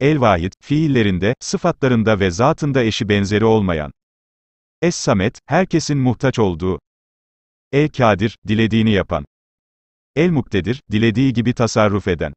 El-Vahid, fiillerinde, sıfatlarında ve zatında eşi benzeri olmayan. Es-Samet, herkesin muhtaç olduğu. El-Kadir, dilediğini yapan. El-Muktedir, dilediği gibi tasarruf eden.